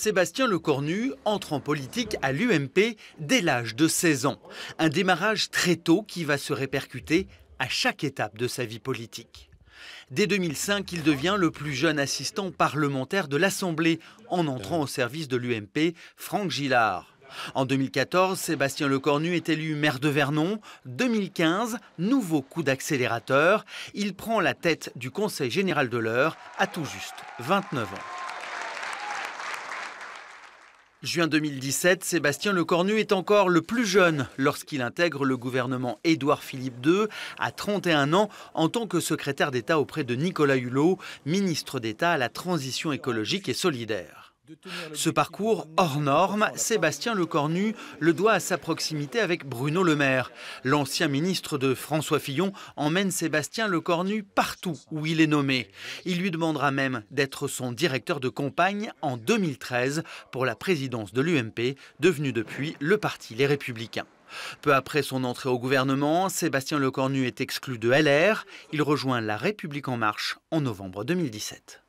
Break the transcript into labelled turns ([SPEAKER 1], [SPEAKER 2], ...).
[SPEAKER 1] Sébastien Lecornu entre en politique à l'UMP dès l'âge de 16 ans. Un démarrage très tôt qui va se répercuter à chaque étape de sa vie politique. Dès 2005, il devient le plus jeune assistant parlementaire de l'Assemblée en entrant au service de l'UMP, Franck Gillard. En 2014, Sébastien Lecornu est élu maire de Vernon. 2015, nouveau coup d'accélérateur. Il prend la tête du Conseil général de l'Eure à tout juste 29 ans. Juin 2017, Sébastien Lecornu est encore le plus jeune lorsqu'il intègre le gouvernement Édouard Philippe II à 31 ans en tant que secrétaire d'État auprès de Nicolas Hulot, ministre d'État à la transition écologique et solidaire. Ce parcours hors norme, Sébastien Lecornu le doit à sa proximité avec Bruno Le Maire. L'ancien ministre de François Fillon emmène Sébastien Lecornu partout où il est nommé. Il lui demandera même d'être son directeur de campagne en 2013 pour la présidence de l'UMP, devenu depuis le parti Les Républicains. Peu après son entrée au gouvernement, Sébastien Lecornu est exclu de LR. Il rejoint La République en marche en novembre 2017.